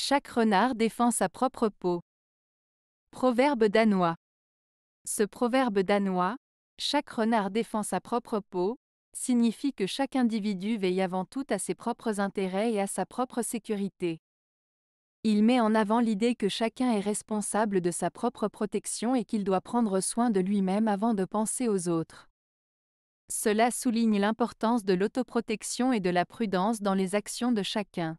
Chaque renard défend sa propre peau. Proverbe danois. Ce proverbe danois, chaque renard défend sa propre peau, signifie que chaque individu veille avant tout à ses propres intérêts et à sa propre sécurité. Il met en avant l'idée que chacun est responsable de sa propre protection et qu'il doit prendre soin de lui-même avant de penser aux autres. Cela souligne l'importance de l'autoprotection et de la prudence dans les actions de chacun.